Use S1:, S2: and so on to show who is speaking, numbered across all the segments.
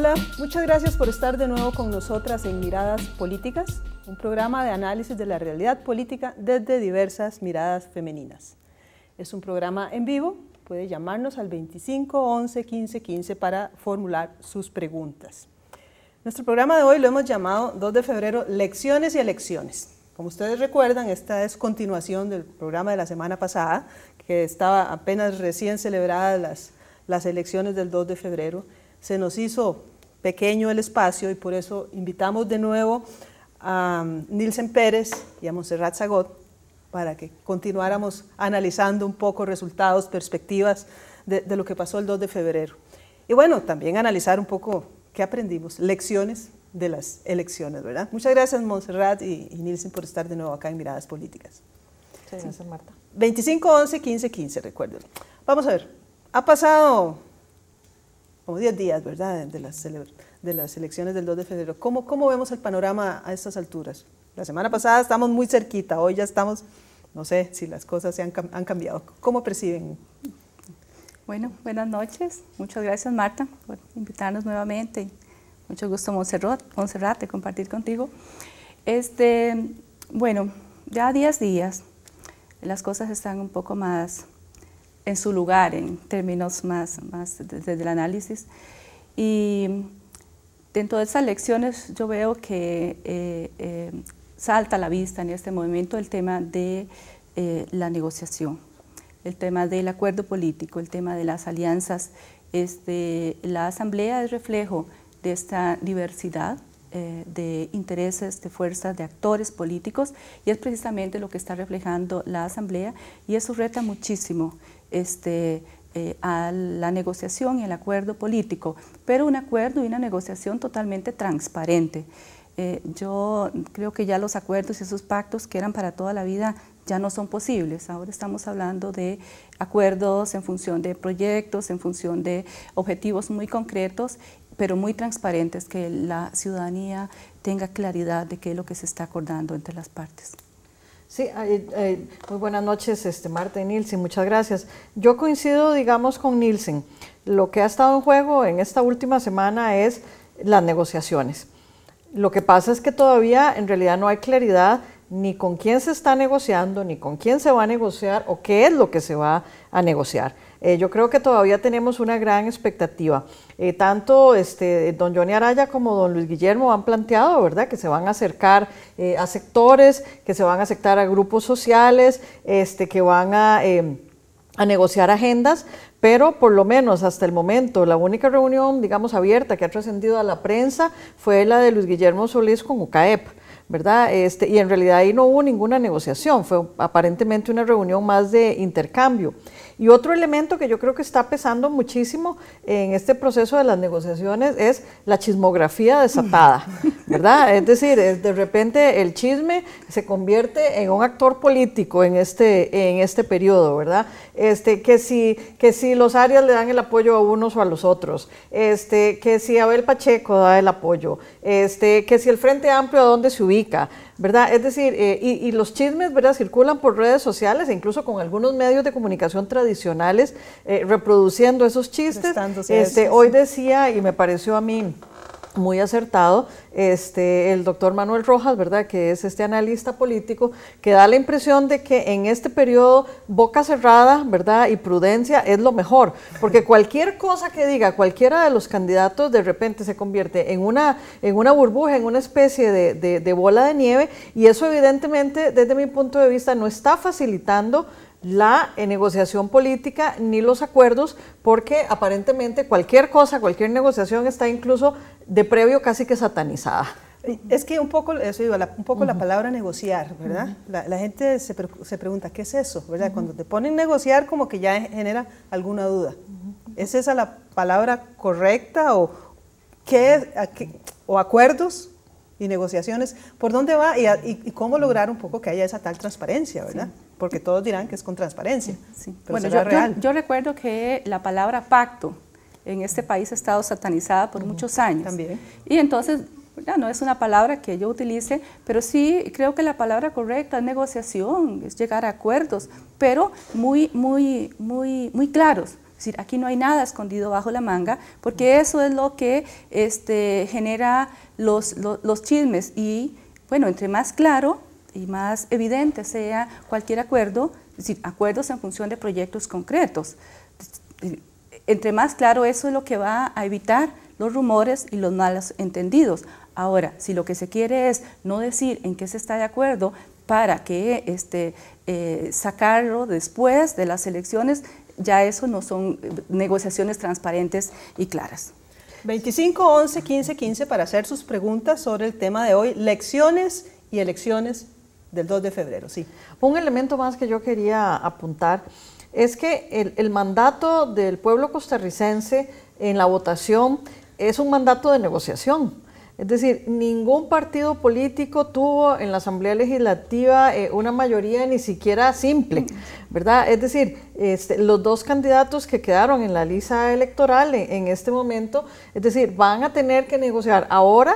S1: Hola, muchas gracias por estar de nuevo con nosotras en Miradas Políticas, un programa de análisis de la realidad política desde diversas miradas femeninas. Es un programa en vivo, puede llamarnos al 25 11 15 15 para formular sus preguntas. Nuestro programa de hoy lo hemos llamado 2 de febrero Lecciones y Elecciones. Como ustedes recuerdan, esta es continuación del programa de la semana pasada, que estaba apenas recién celebradas las elecciones del 2 de febrero se nos hizo pequeño el espacio y por eso invitamos de nuevo a um, Nilsen Pérez y a Montserrat Zagot para que continuáramos analizando un poco resultados, perspectivas de, lo que pasó el 2 de febrero. Y bueno, también analizar un poco qué aprendimos, lecciones de las elecciones, ¿verdad? Muchas gracias, Montserrat y, Nielsen por estar de nuevo acá en Miradas Políticas. Muchas gracias, Marta. 25, 11, 15, 15, recuerden. Vamos a ver, ha pasado como 10 días, ¿verdad?, de las, de las elecciones del 2 de febrero. ¿Cómo, vemos el panorama a estas alturas? La semana pasada estamos muy cerquita, hoy ya estamos, no sé si las cosas se han,
S2: cambiado. ¿Cómo perciben? Bueno, buenas noches. Muchas gracias, Marta, por invitarnos nuevamente. Mucho gusto, Montserrat, compartir contigo. Este, bueno, ya 10 días las cosas están un poco más en su lugar en términos más, desde el análisis. Y dentro de esas lecciones yo veo que eh, eh, salta a la vista en este movimiento el tema de eh, la negociación, el tema del acuerdo político, el tema de las alianzas. Este, la asamblea es reflejo de esta diversidad de intereses, de fuerzas, de actores políticos y es precisamente lo que está reflejando la Asamblea y eso reta muchísimo este, eh, a la negociación y el acuerdo político, pero un acuerdo y una negociación totalmente transparente. Eh, yo creo que ya los acuerdos y esos pactos que eran para toda la vida ya no son posibles. Ahora estamos hablando de acuerdos en función de proyectos, en función de objetivos muy concretos, pero muy transparentes, que la ciudadanía tenga claridad de qué es lo que se está acordando entre las partes.
S3: Sí, muy buenas noches, este, Marta y Nilsen, muchas gracias. Yo coincido, digamos, con Nielsen. Lo que ha estado en juego en esta última semana es las negociaciones. Lo que pasa es que todavía en realidad no hay claridad ni con quién se está negociando, ni con quién se va a negociar o qué es lo que se va a negociar. Eh, yo creo que todavía tenemos una gran expectativa. Eh, tanto este, don Johnny Araya como don Luis Guillermo han planteado, ¿verdad?, que se van a acercar eh, a sectores, que se van a aceptar a grupos sociales, este, que van em, a, negociar agendas, pero por lo menos hasta el momento la única reunión, digamos, abierta que ha trascendido a la prensa fue la de Luis Guillermo Solís con UCAEP. ¿verdad? Este, y en realidad ahí no hubo ninguna negociación, fue aparentemente una reunión más de intercambio. Y otro elemento que yo creo que está pesando muchísimo en este proceso de las negociaciones es la chismografía desatada, ¿verdad? Es decir, de repente el chisme se convierte en un actor político en este, en este periodo, ¿verdad? Este, que, si, que si los áreas le dan el apoyo a unos o a los otros, este, que si Abel Pacheco da el apoyo, este, que si el Frente Amplio a dónde se ubica, ¿verdad? Es decir, eh, y, los chismes, ¿verdad? Circulan por redes sociales e incluso con algunos medios de comunicación tradicionales eh, reproduciendo esos chistes. Este, hoy decía, y me pareció a mí muy acertado este, el doctor Manuel Rojas, ¿verdad? que es este analista político, que da la impresión de que en este periodo boca cerrada ¿verdad? y prudencia es lo mejor, porque cualquier cosa que diga cualquiera de los candidatos de repente se convierte en una, en una burbuja, en una especie de, de bola de nieve, y eso evidentemente desde mi punto de vista no está facilitando la eh, negociación política ni los acuerdos, porque aparentemente cualquier cosa, cualquier negociación está incluso de previo casi que satanizada. Eh, es que un poco, eso
S1: la, un poco la palabra negociar, ¿verdad? la, gente se, pregunta, ¿qué es eso? ¿verdad? Cuando te ponen negociar, como que ya genera alguna duda. ¿Es esa la palabra correcta o, o acuerdos? y negociaciones, ¿por dónde va y, cómo lograr un poco que haya esa tal transparencia, verdad? Porque todos dirán que es con transparencia. Pero bueno, yo,
S2: Yo, recuerdo que la palabra pacto en este país ha estado satanizada por muchos años. También. Y entonces, ya no es una palabra que yo utilice, pero sí creo que la palabra correcta es negociación, es llegar a acuerdos, pero muy, muy, muy, muy claros es decir, aquí no hay nada escondido bajo la manga, porque eso es lo que este, genera los, chismes. Y bueno, entre más claro y más evidente sea cualquier acuerdo, es decir, acuerdos en función de proyectos concretos, entre más claro eso es lo que va a evitar los rumores y los malos entendidos. Ahora, si lo que se quiere es no decir en qué se está de acuerdo para que este, eh, sacarlo después de las elecciones, ya eso no son eh, negociaciones transparentes y claras.
S1: 25 11 15 15 para hacer sus preguntas sobre el tema de hoy, lecciones
S3: y elecciones del 2 de febrero, sí. Un elemento más que yo quería apuntar es que el, el mandato del pueblo costarricense en la votación es un mandato de negociación es decir, ningún partido político tuvo en la Asamblea Legislativa eh, una mayoría ni siquiera simple, ¿verdad? Es decir, este, los dos candidatos que quedaron en la lista electoral en, en este momento, es decir, van a tener que negociar ahora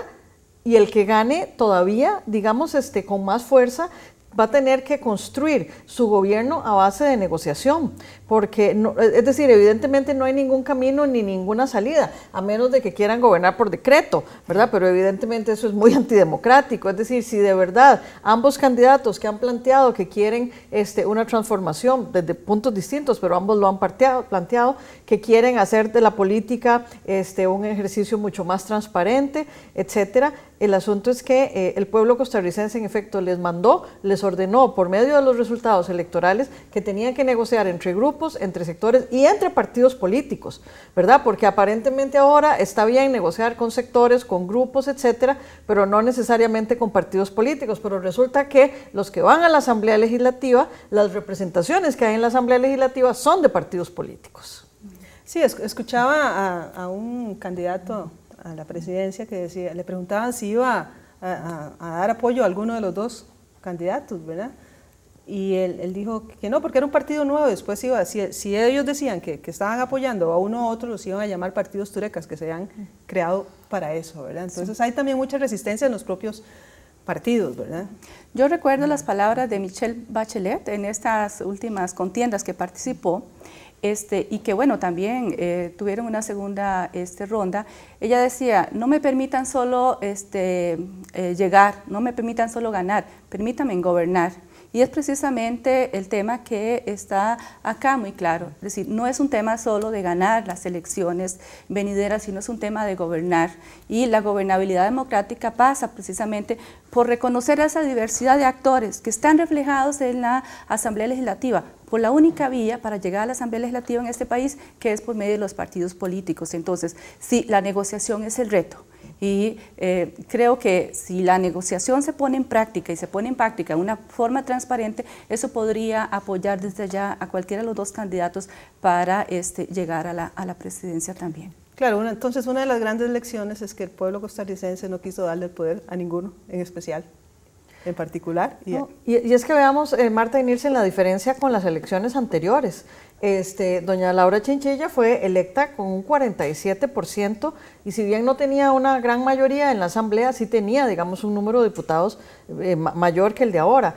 S3: y el que gane todavía, digamos, este, con más fuerza, va a tener que construir su gobierno a base de negociación, porque eh, es decir, evidentemente no hay ningún camino ni ninguna salida, a menos de que quieran gobernar por decreto, ¿verdad? Pero evidentemente eso es muy antidemocrático, es decir, si de verdad ambos candidatos que han planteado que quieren este, una transformación desde puntos distintos, pero ambos lo han planteado, que quieren hacer de la política este, un ejercicio mucho más transparente, etcétera, el asunto es que eh, el pueblo costarricense en efecto les mandó, les ordenó por medio de los resultados electorales que tenían que negociar entre grupos, entre sectores y entre partidos políticos, ¿verdad? Porque aparentemente ahora está bien negociar con sectores, con grupos, etcétera, pero no necesariamente con partidos políticos. Pero resulta que los que van a la Asamblea Legislativa, las representaciones que hay en la Asamblea Legislativa son de partidos políticos.
S1: Sí, escuchaba a un candidato a la presidencia que decía, le preguntaban si iba a, dar apoyo a alguno de los dos candidatos, ¿verdad? Y él, él, dijo que no, porque era un partido nuevo. Después iba, si, si ellos decían que, que, estaban apoyando a uno u otro, los iban a llamar partidos turecas que
S2: se habían creado para eso, ¿verdad? Entonces hay también mucha resistencia en los propios partidos, ¿verdad? Yo recuerdo las palabras de Michelle Bachelet en estas últimas contiendas que participó. Este, y que bueno, también eh, tuvieron una segunda este, ronda, ella decía, no me permitan solo este, eh, llegar, no me permitan solo ganar, permítanme gobernar. Y es precisamente el tema que está acá muy claro. Es decir, no es un tema solo de ganar las elecciones venideras, sino es un tema de gobernar. Y la gobernabilidad democrática pasa precisamente por reconocer esa diversidad de actores que están reflejados en la Asamblea Legislativa, por la única vía para llegar a la Asamblea Legislativa en este país, que es por medio de los partidos políticos. Entonces, sí, la negociación es el reto y eh, creo que si la negociación se pone en práctica y se pone en práctica de una forma transparente, eso podría apoyar desde ya a cualquiera de los dos candidatos para este, llegar a la, presidencia también.
S1: Claro, entonces una de las grandes lecciones es que el pueblo costarricense no quiso darle el poder a ninguno en especial
S3: en particular. y, es que veamos, eh, Marta y en la diferencia con las elecciones anteriores. Este, doña Laura Chinchilla fue electa con un 47% y si bien no tenía una gran mayoría en la Asamblea, sí tenía, digamos, un número de diputados eh, mayor que el de ahora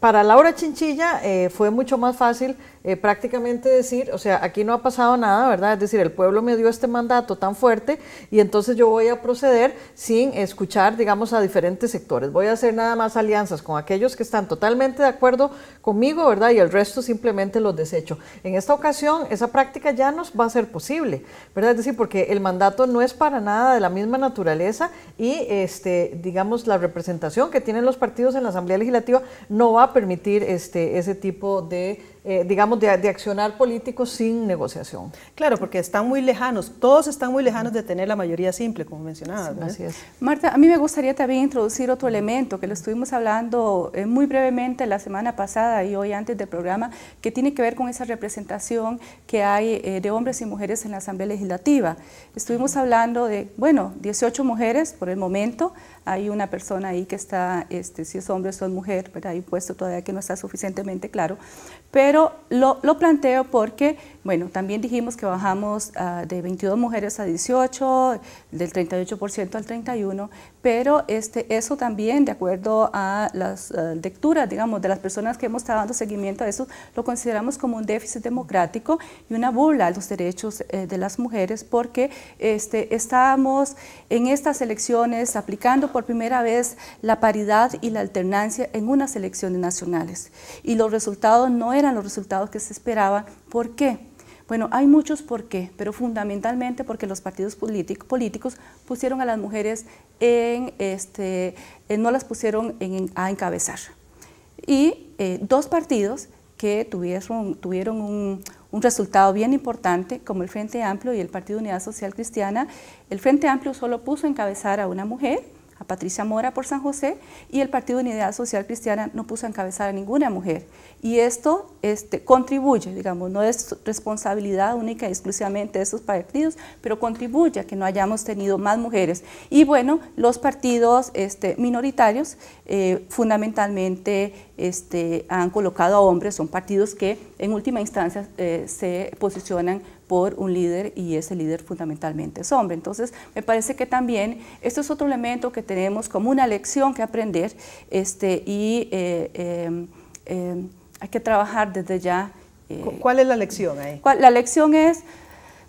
S3: para Laura Chinchilla eh, fue mucho más fácil eh, prácticamente decir, o sea, aquí no ha pasado nada, ¿verdad? Es decir, el pueblo me dio este mandato tan fuerte y entonces yo voy a proceder sin escuchar, digamos, a diferentes sectores. Voy a hacer nada más alianzas con aquellos que están totalmente de acuerdo conmigo, ¿verdad? Y el resto simplemente los desecho. En esta ocasión, esa práctica ya nos va a ser posible, ¿verdad? Es decir, porque el mandato no es para nada de la misma naturaleza y, este, digamos, la representación que tienen los partidos en la Asamblea Legislativa no va a permitir este, ese tipo de, eh, digamos, de, accionar político sin negociación. Claro, porque están muy lejanos, todos están muy lejanos
S1: de tener la mayoría simple, como mencionaba. Gracias,
S2: Marta, a mí me gustaría también introducir otro elemento que lo estuvimos hablando eh, muy brevemente la semana pasada y hoy antes del programa, que tiene que ver con esa representación que hay eh, de hombres y mujeres en la Asamblea Legislativa. Estuvimos hablando de, bueno, 18 mujeres por el momento, hay una persona ahí que está, este, si es hombre o es mujer, pero hay un puesto todavía que no está suficientemente claro, pero lo planteo porque bueno, también dijimos que bajamos ah, de 22 mujeres a 18, del 38% al 31, pero este, eso también, de acuerdo a las ah, lecturas, digamos, de las personas que hemos estado dando seguimiento a eso, lo consideramos como un déficit democrático y una burla a los derechos eh, de las mujeres porque estábamos en estas elecciones aplicando por primera vez la paridad y la alternancia en unas elecciones nacionales y los resultados no eran los resultados que se esperaban. ¿Por qué? Bueno, hay muchos por qué, pero fundamentalmente porque los partidos políticos pusieron a las mujeres en, este, eh, no las pusieron a encabezar. Y eh, dos partidos que tuvieron, un, resultado bien importante, como el Frente Amplio y el Partido Unidad Social Cristiana, el Frente Amplio solo puso a encabezar a una mujer, a Patricia Mora por San José y el Partido de Unidad Social Cristiana no puso a encabezar a ninguna mujer. Y esto este, contribuye, digamos, no es responsabilidad única y exclusivamente de esos partidos, pero contribuye a que no hayamos tenido más mujeres. Y bueno, los partidos este, minoritarios eh, fundamentalmente este, han colocado a hombres, son partidos que en última instancia eh, se posicionan por un líder y ese líder fundamentalmente es hombre. Entonces, me parece que también esto es otro elemento que tenemos como una lección que aprender este, y eh, em, em, hay que trabajar desde ya. Eh, ¿Cuál es la lección ahí? la lección es,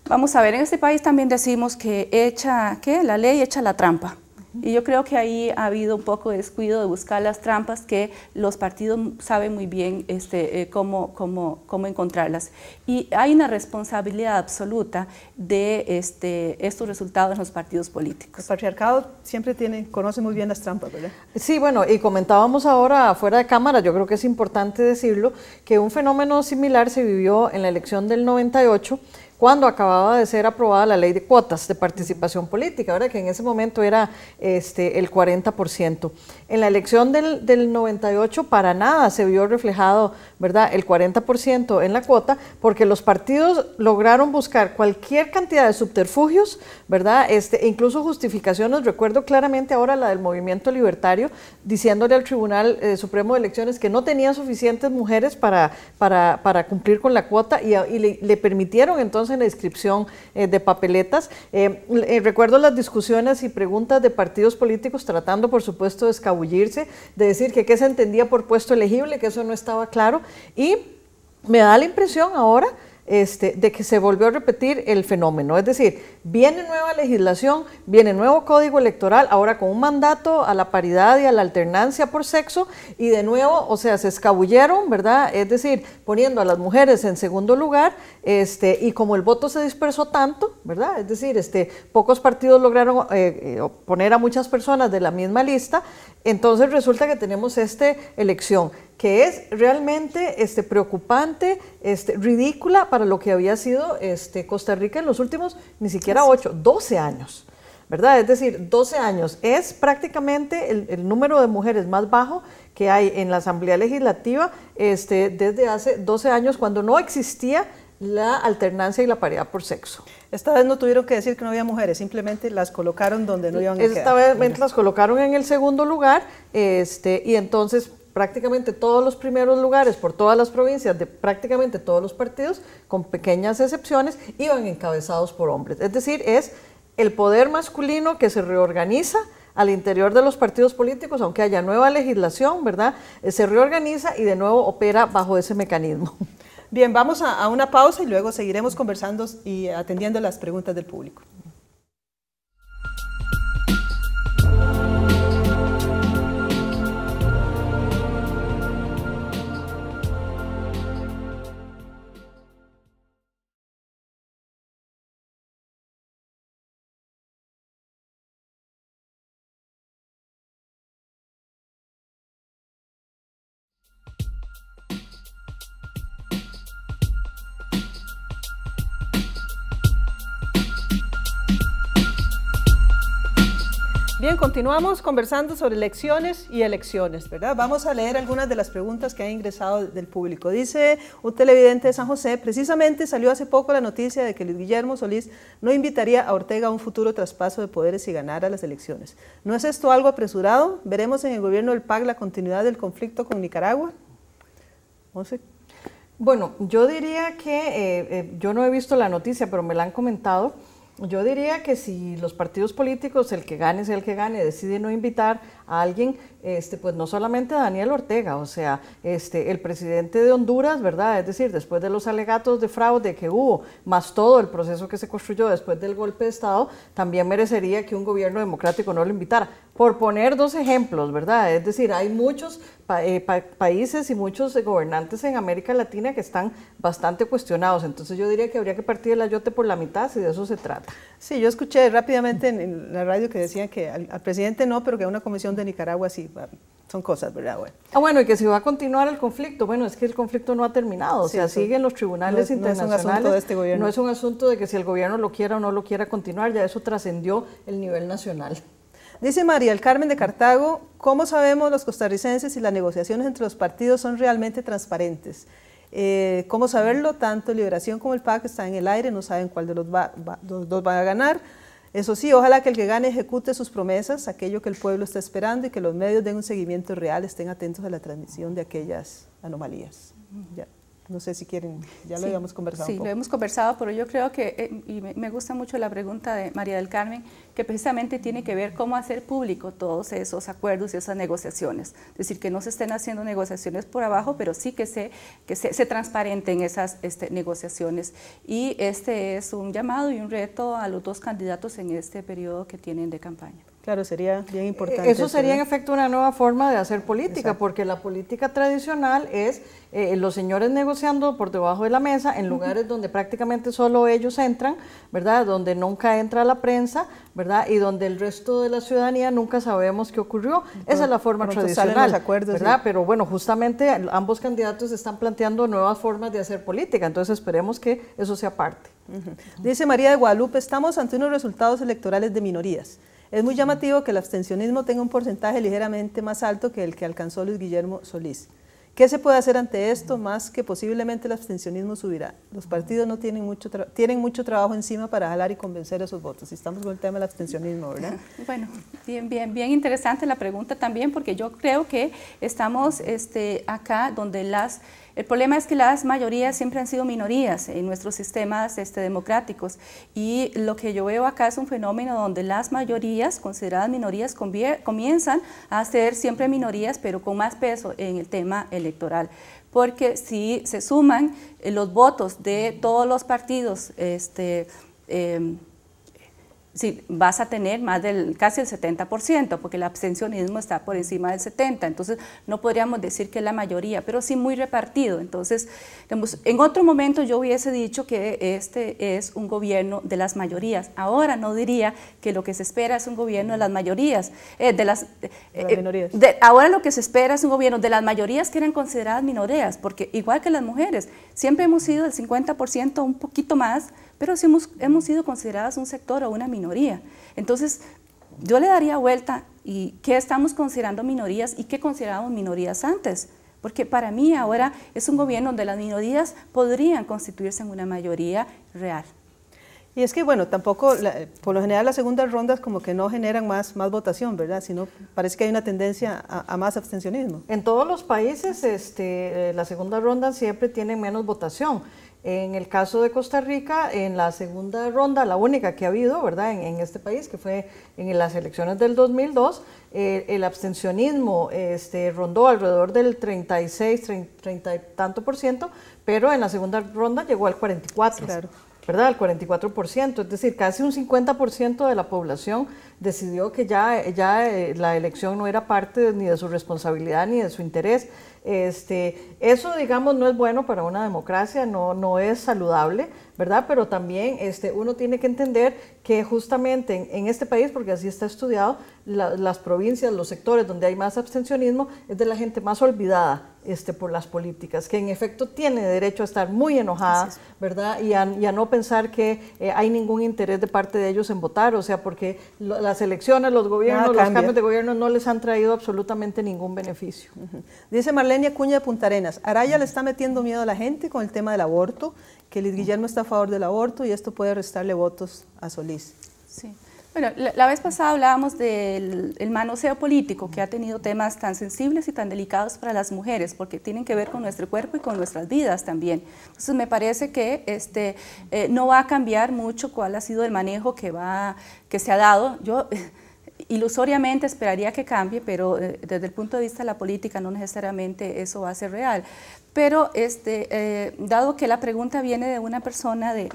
S2: vamos a ver, en este país también decimos que echa, ¿qué? La ley echa la trampa. Y yo creo que ahí ha habido un poco de descuido de buscar las trampas que los partidos saben muy bien este, eh, cómo, cómo, cómo, encontrarlas. Y hay una responsabilidad absoluta de este, estos resultados en los partidos políticos. El patriarcado siempre tiene, conoce muy bien las trampas, ¿verdad? Sí, bueno, y
S3: comentábamos ahora fuera de cámara, yo creo que es importante decirlo, que un fenómeno similar se vivió en la elección del 98 cuando acababa de ser aprobada la ley de cuotas de participación política, ¿verdad? que en ese momento era este, el 40%. En la elección del, 98 para nada se vio reflejado ¿verdad? el 40% en la cuota, porque los partidos lograron buscar cualquier cantidad de subterfugios, ¿verdad? Este, e incluso justificaciones. Recuerdo claramente ahora la del movimiento libertario, diciéndole al Tribunal eh, Supremo de Elecciones que no tenía suficientes mujeres para, para, cumplir con la cuota y, le permitieron entonces en la descripción eh, de papeletas. Eh, eh, recuerdo las discusiones y preguntas de partidos políticos tratando, por supuesto, de escabullirse, de decir que qué se entendía por puesto elegible, que eso no estaba claro. Y me da la impresión ahora este, de que se volvió a repetir el fenómeno. Es decir, viene nueva legislación, viene nuevo código electoral, ahora con un mandato a la paridad y a la alternancia por sexo, y de nuevo, o sea, se escabulleron, ¿verdad? Es decir, poniendo a las mujeres en segundo lugar, este, y como el voto se dispersó tanto, ¿verdad? Es decir, este, pocos partidos lograron eh, eh, poner a muchas personas de la misma lista, entonces resulta que tenemos esta elección que es realmente este, preocupante, este, ridícula para lo que había sido este, Costa Rica en los últimos, ni siquiera ocho, 12 años. ¿verdad? Es decir, 12 años. Es prácticamente el, número de mujeres más bajo que hay en la Asamblea Legislativa desde hace 12 años, cuando no existía la alternancia y la paridad por sexo. Esta vez no tuvieron que decir que no había mujeres, simplemente las colocaron donde no iban a Esta vez las colocaron en el segundo lugar este, y entonces prácticamente todos los primeros lugares por todas las provincias de prácticamente todos los partidos, con pequeñas excepciones, iban encabezados por hombres. Es decir, es el poder masculino que se reorganiza al interior de los partidos políticos, aunque haya nueva legislación, ¿verdad? Eh, se reorganiza y de nuevo opera bajo ese mecanismo. Bien, vamos a, a una pausa y luego seguiremos conversando y atendiendo las preguntas del público.
S1: Bien, continuamos conversando sobre elecciones y elecciones, ¿verdad? Vamos a leer algunas de las preguntas que ha ingresado del público. Dice un televidente de San José, precisamente salió hace poco la noticia de que Luis Guillermo Solís no invitaría a Ortega a un futuro traspaso de poderes ganar ganara las elecciones. ¿No es esto algo apresurado? ¿Veremos en el gobierno del PAC
S3: la continuidad del conflicto con Nicaragua? Bueno, yo diría que eh, eh, yo no he visto la noticia, pero me la han comentado yo diría que si los partidos políticos, el que gane es el que gane, decide no invitar a alguien, este, pues no solamente Daniel Ortega, o sea, este, el presidente de Honduras, ¿verdad? Es decir, después de los alegatos de fraude que hubo, más todo el proceso que se construyó después del golpe de Estado, también merecería que un gobierno democrático no lo invitara. Por poner dos ejemplos, ¿verdad? Es decir, hay muchos eh, países y muchos gobernantes en América Latina que están bastante cuestionados, entonces yo diría que habría que partir el ayote por la mitad si de eso se trata. Sí, yo escuché
S1: rápidamente en, la radio que decían que al, al presidente no, pero que a una comisión de Nicaragua sí son cosas, ¿verdad? Bueno.
S3: Ah, bueno, y que si va a continuar el conflicto. Bueno, es que el conflicto no ha terminado. o sea, siguen los tribunales internacionales. No es un asunto de este gobierno. es un asunto de que si el gobierno lo quiera o no lo quiera continuar, ya eso trascendió el nivel nacional. Dice María el Carmen de Cartago, ¿cómo sabemos los
S1: costarricenses si las negociaciones entre los partidos son realmente transparentes? Eh, ¿Cómo saberlo? Tanto Liberación como el PAC están en el aire, no saben cuál de los, va, va, a ganar. Eso sí, ojalá que el que gane ejecute sus promesas, aquello que el pueblo está esperando y que los medios den un seguimiento real, estén atentos a la transmisión de aquellas anomalías. No sé si quieren, ya lo habíamos conversado. Sí, un poco. lo hemos
S2: conversado, pero yo creo que, eh, y me, gusta mucho la pregunta de María del Carmen, que precisamente tiene que ver cómo hacer público todos esos acuerdos y esas negociaciones. Es decir, que no se estén haciendo negociaciones por abajo, pero sí que se, que se, se transparenten esas este, negociaciones. Y este es un llamado y un reto a los dos candidatos en este periodo que tienen de campaña. Claro, sería bien eh, importante. Eso sería en
S3: efecto una nueva forma de hacer política, porque la política tradicional es eh, eh, los señores negociando por debajo de la mesa en lugares donde prácticamente solo ellos entran, ¿verdad? Donde nunca entra la prensa, ¿verdad? Y donde el resto de la ciudadanía nunca sabemos qué ocurrió. Esa es la forma tradicional, ¿de Pero bueno, justamente ambos candidatos están planteando nuevas formas de hacer política, entonces esperemos que eso sea parte. Dice María de Guadalupe, estamos ante unos resultados
S1: electorales de minorías. Es muy llamativo que el abstencionismo tenga un porcentaje ligeramente más alto que el que alcanzó Luis Guillermo Solís. ¿Qué se puede hacer ante esto? Más que posiblemente el abstencionismo subirá. Los partidos no tienen mucho, tienen mucho trabajo encima para jalar y convencer a sus votos. Y estamos con el tema del abstencionismo, ¿verdad?
S2: Bueno, bien, bien, bien interesante la pregunta también, porque yo creo que estamos este, acá donde las el problema es que las mayorías siempre han sido minorías en nuestros sistemas este, democráticos y lo que yo veo acá es un fenómeno donde las mayorías, consideradas minorías, comienzan a ser siempre minorías pero con más peso en el tema electoral porque si se suman eh, los votos de todos los partidos este, em, si vas a tener más del casi el 70%, porque el abstencionismo está por encima del 70%, entonces no podríamos decir que es la mayoría, pero sí muy repartido. Entonces, en otro momento yo hubiese dicho que este es un gobierno de las mayorías. Ahora no diría que lo que se espera es un gobierno de las mayorías, eh, eh, de las, minorías. Eh, ahora lo que se espera es un gobierno de las mayorías que eran consideradas minorías, porque igual que las mujeres, siempre hemos sido del 50% un poquito más pero si hemos, sido consideradas un sector o una minoría. Entonces, yo le daría vuelta y qué estamos considerando minorías y qué considerábamos minorías antes. Porque para mí ahora es un gobierno donde las minorías podrían constituirse en una mayoría real. Y es que, bueno, tampoco, por lo general las
S1: segundas rondas como que no generan más, más votación, ¿verdad? Sino parece que hay una tendencia a, más
S3: abstencionismo. En todos los países este, segunda eh, las segundas siempre tienen menos votación. En el caso de Costa Rica, en la segunda ronda, la única que ha habido, ¿verdad?, en, este país, que fue en las elecciones del 2002, eh, el abstencionismo este, rondó alrededor del 36, 30, y tanto por ciento, pero en la segunda ronda llegó al 44. ¿verdad? 44%, es decir, casi un 50% de la población decidió que ya, ya eh, la elección no era parte ni de su responsabilidad ni de su interés. Este, eso, digamos, no es bueno para una democracia, no, no es saludable, ¿verdad? Pero también este, uno tiene que entender que justamente en, este país, porque así está estudiado, las provincias, los sectores donde hay más abstencionismo es de la gente más olvidada este, por las políticas, que en efecto tiene derecho a estar muy enojada, ¿verdad? Y a, no pensar que eh, hay ningún interés de parte de ellos en votar, o sea, porque las elecciones, los gobiernos, los cambios de gobierno no les han traído absolutamente ningún beneficio. Dice Marlene Cuña de Punta Arenas, Araya le está metiendo miedo a la gente con el tema del aborto
S1: que Liz Guillermo está a favor del aborto y esto puede restarle votos a Solís. Sí.
S2: Bueno, la, vez pasada hablábamos del el manoseo político que ha tenido temas tan sensibles y tan delicados para las mujeres, porque tienen que ver con nuestro cuerpo y con nuestras vidas también. Entonces me parece que este, eh, no va a cambiar mucho cuál ha sido el manejo que, va, que se ha dado. Yo eh, ilusoriamente esperaría que cambie, pero eh, desde el punto de vista de la política no necesariamente eso va a ser real. Pero este, eh, dado que la pregunta viene de una persona de,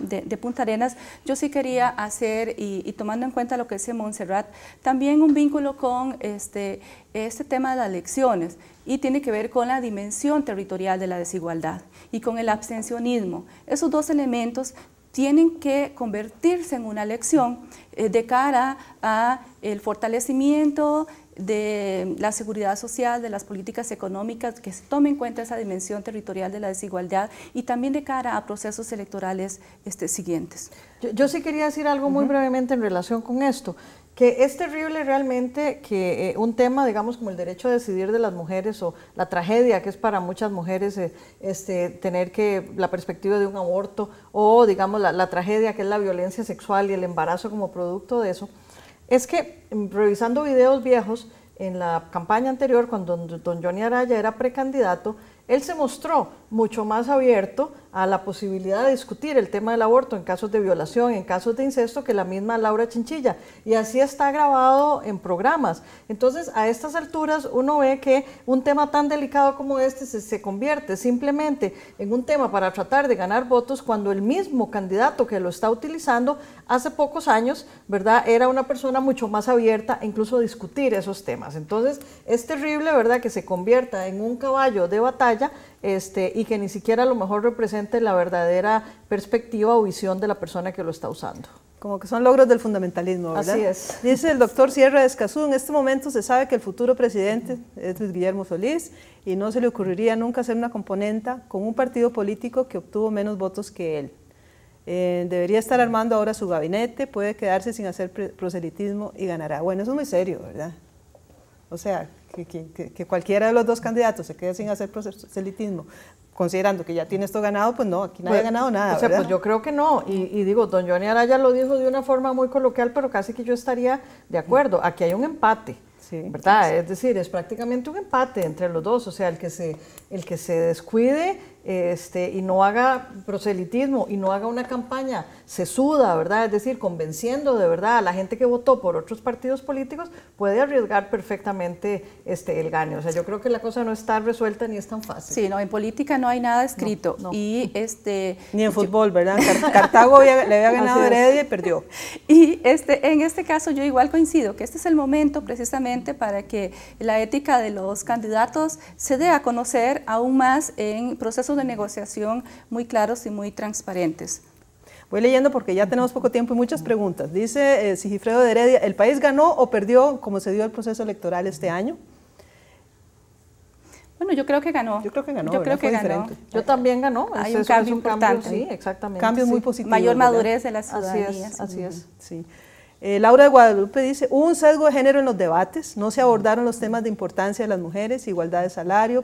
S2: Punta Arenas, yo sí quería hacer, y, tomando en cuenta lo que dice Montserrat, también un vínculo con este, este tema de las elecciones y tiene que ver con la dimensión territorial de la desigualdad y con el abstencionismo. Esos dos elementos tienen que convertirse en una lección eh, de cara al fortalecimiento de la seguridad social, de las políticas económicas, que se tome en cuenta esa dimensión territorial de la desigualdad y también de cara a procesos electorales este, siguientes. Yo, sí quería decir algo muy
S3: brevemente en relación con esto, que es terrible realmente que eh, un tema, digamos, como el derecho a decidir de las mujeres o la tragedia que es para muchas mujeres eh, este, tener que la perspectiva de un aborto o, digamos, la tragedia que es la violencia sexual y el embarazo como producto de eso, es que mm, revisando videos viejos, en la campaña anterior, cuando don, Johnny Araya era precandidato, él se mostró mucho más abierto a la posibilidad de discutir el tema del aborto en casos de violación, en casos de incesto, que la misma Laura Chinchilla. Y así está grabado en programas. Entonces, a estas alturas uno ve que un tema tan delicado como este se, convierte simplemente en un tema para tratar de ganar votos cuando el mismo candidato que lo está utilizando hace pocos años, ¿verdad? Era una persona mucho más abierta e incluso discutir esos temas. Entonces, es terrible, ¿verdad?, que se convierta en un caballo de batalla este, y que ni siquiera a lo mejor represente la verdadera perspectiva o visión de la persona que lo está usando. Como que son logros del fundamentalismo, ¿verdad?
S1: Así es. Dice el doctor Sierra de Escazú, en este momento se sabe que el futuro presidente es Guillermo Solís y no se le ocurriría nunca hacer una componenta con un partido político que obtuvo menos votos que él. Eh, debería estar armando ahora su gabinete, puede quedarse sin hacer proselitismo y ganará. Bueno, eso es muy serio, ¿verdad? O sea, que, cualquiera de los dos candidatos se quede sin hacer proselitismo, considerando que ya tiene esto ganado, pues no, aquí nadie ha pues, ganado nada. O sea, pues yo
S3: creo que no. Y, digo, don Johnny Araya lo dijo de una forma muy coloquial, pero casi que yo estaría de acuerdo. Aquí hay un empate. ¿Verdad? Es decir, es prácticamente un empate entre los dos. O sea, el que se, el que se descuide este, y no haga proselitismo y no haga una campaña sesuda, ¿verdad? Es decir, convenciendo de verdad a la gente que votó por otros partidos políticos, puede arriesgar perfectamente este, el gane. O sea, yo creo que
S2: la cosa no está resuelta ni es tan fácil. Sí, no, en política no hay nada escrito. Y este,
S1: ni en fútbol, ¿verdad? Cartago le había ganado a Heredia y perdió.
S2: Y este, en este caso yo igual coincido que este es el momento precisamente para que la ética de los candidatos se dé a conocer aún más en procesos de negociación muy claros y muy transparentes. Voy leyendo porque ya tenemos poco tiempo y muchas preguntas. Dice eh, Sigifredo
S1: de Heredia, ¿el país ganó o perdió como se dio el proceso electoral este año?
S2: Bueno, yo creo que ganó. Yo creo que ganó. Yo creo que ganó. Yo también ganó. Hay un cambio importante. sí, exactamente. Cambios muy positivos. Mayor madurez de las ciudadanía. Así es.
S1: Eh, Laura de Guadalupe dice, un sesgo de género en los debates, no se abordaron los temas de importancia de las mujeres, igualdad de salario,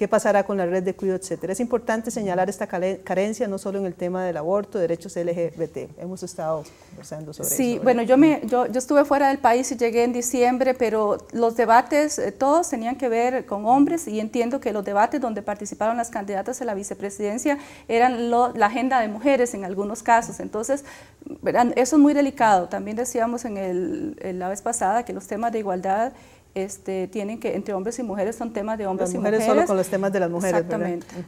S1: qué pasará con la red de cuidado, etcétera. Es importante señalar esta carencia no solo en el tema del aborto, derechos LGBT. Hemos estado conversando sobre sí, eso. Sí, bueno, yo,
S2: me, yo, estuve fuera del país y llegué en diciembre, pero los debates eh, todos tenían que ver con hombres y entiendo que los debates donde participaron las candidatas a la vicepresidencia eran la agenda de mujeres en algunos casos. Entonces, eso es muy delicado. También decíamos en el, en la vez pasada que los temas de igualdad este, tienen que, entre hombres y mujeres, son temas de hombres y mujeres. solo con los
S1: temas de las mujeres.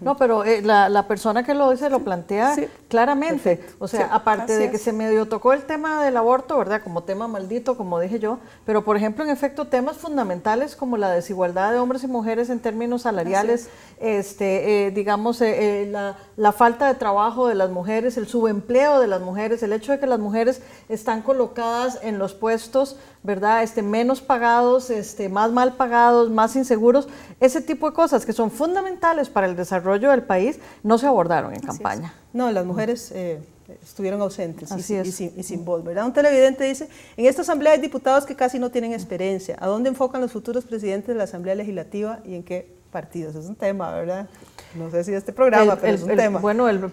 S1: No,
S2: pero eh, la, persona que lo dice lo
S3: plantea claramente. O sea, aparte de que se medio tocó el tema del aborto, ¿verdad? Como tema maldito, como dije yo, pero por ejemplo, en efecto, temas fundamentales como la desigualdad de hombres y mujeres en términos salariales, este, eh, digamos, eh, la, falta de trabajo de las mujeres, el subempleo de las mujeres, el hecho de que las mujeres están colocadas en los puestos, ¿verdad? Este, menos pagados, es este, más mal pagados, más inseguros, ese tipo de cosas que son fundamentales para el desarrollo del país no se abordaron en campaña. No,
S1: las mujeres eh, estuvieron ausentes y, sin, y, sin, voz, ¿verdad? Un televidente dice, en esta asamblea hay diputados que casi no tienen experiencia, ¿a dónde enfocan los futuros presidentes de la asamblea legislativa y en qué partidos. Es un tema, ¿verdad? No sé si este programa, pero es un tema. Bueno, el,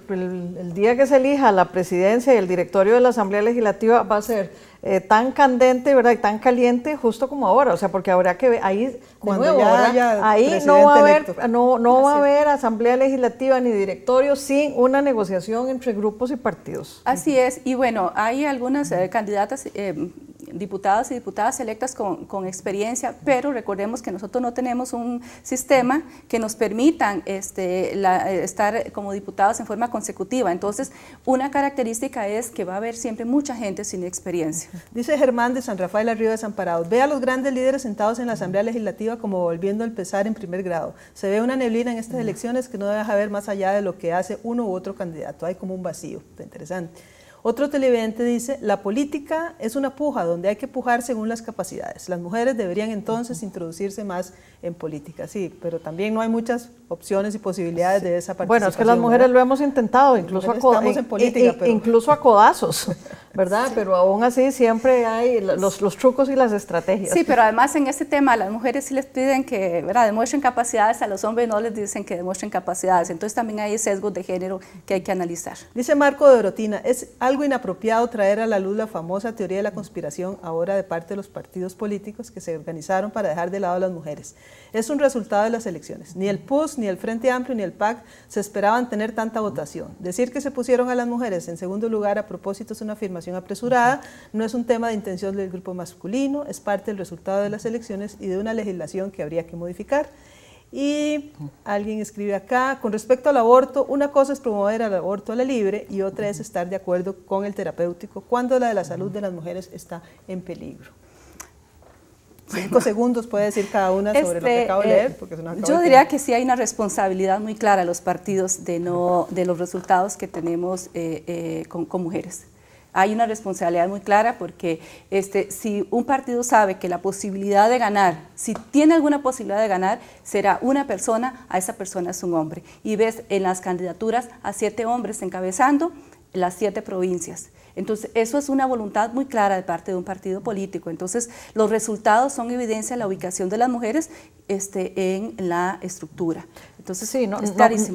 S3: día que se elija la presidencia y el directorio de la Asamblea Legislativa va a ser eh, tan candente, ¿verdad? Y tan caliente justo como ahora. O sea, porque habrá que ver, ahí, Cuando ya haya ahí no va a haber, no, no va a haber Asamblea Legislativa ni directorio sin una negociación entre grupos y partidos.
S2: Así es, y bueno, hay algunas eh, candidatas eh, diputados y diputadas electas con, experiencia, pero recordemos que nosotros no tenemos un sistema que nos permitan este, estar como diputados en forma consecutiva. Entonces, una característica es que va a haber siempre mucha gente sin experiencia. Dice
S1: Germán de San Rafael Arriba Desamparados, ve a los grandes líderes sentados en la Asamblea Legislativa como volviendo a empezar en primer grado. Se ve una neblina en estas elecciones que no deja ver más allá de lo que hace uno u otro candidato. Hay como un vacío, interesante. Otro televidente dice, la política es una puja donde hay que pujar según las capacidades. Las mujeres deberían entonces introducirse más en política. Sí, pero también no hay muchas opciones y posibilidades de esa participación. Bueno, es que las mujeres lo
S3: hemos intentado, incluso a, en e- e- política, incluso a codazos. ¿verdad? Pero aún así siempre hay los, trucos y las estrategias. Sí, pero
S2: además en este tema las mujeres sí les piden que demuestren capacidades, a los hombres no les dicen que demuestren capacidades. Entonces también hay sesgos de género que hay que analizar. Dice Marco de orotina es algo inapropiado traer a la luz la famosa teoría de la conspiración
S1: ahora de parte de los partidos políticos que se organizaron para dejar de lado a las mujeres. Es un resultado de las elecciones. Ni el PUS, ni el Frente Amplio, ni el PAC se esperaban tener tanta votación. Decir que se pusieron a las mujeres en segundo lugar a propósito es una afirmación apresurada, no es un tema de intención del grupo masculino, es parte del resultado de las elecciones y de una legislación que habría que modificar. Y alguien escribe acá, con respecto al aborto, una cosa es promover el aborto a la libre y otra es estar de acuerdo con el terapéutico cuando la de la salud de las mujeres está
S2: en peligro. Cinco segundos puede decir cada una sobre lo que este,
S1: de eh, leer. yo diría
S2: que sí hay una responsabilidad muy clara a los partidos de, no, de los resultados que tenemos eh, eh, con mujeres hay una responsabilidad muy clara porque este, si un partido sabe que la posibilidad de ganar, si tiene alguna posibilidad de ganar, será una persona, a esa persona es un hombre. Y ves en las candidaturas a siete hombres encabezando las siete provincias. Entonces, eso es una voluntad muy clara de parte de un partido político. Entonces, los resultados son evidencia de la ubicación de las mujeres este, en la estructura. Entonces, sí, no,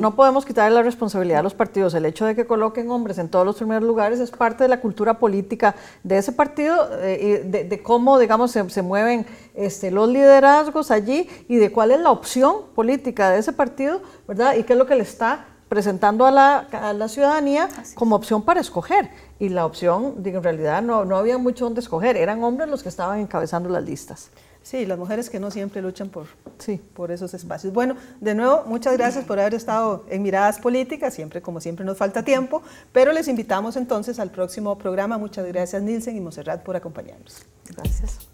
S2: no, podemos quitarle la responsabilidad
S3: a los partidos. El hecho de que coloquen hombres en todos los primeros lugares es parte de la cultura política de ese partido, eh, y de, cómo, digamos, se, mueven este, los liderazgos allí y de cuál es la opción política de ese partido, ¿verdad? Y qué es lo que le está presentando a la, ciudadanía como opción para escoger y la opción, en realidad no, no había mucho donde escoger, eran hombres los que estaban encabezando las listas.
S1: Sí, las mujeres que no siempre luchan por, sí. por esos espacios. Bueno, de nuevo, muchas gracias por haber estado en Miradas Políticas, siempre como siempre nos falta tiempo, pero les invitamos entonces al próximo programa. Muchas gracias Nielsen y Monserrat por acompañarnos.
S3: Gracias.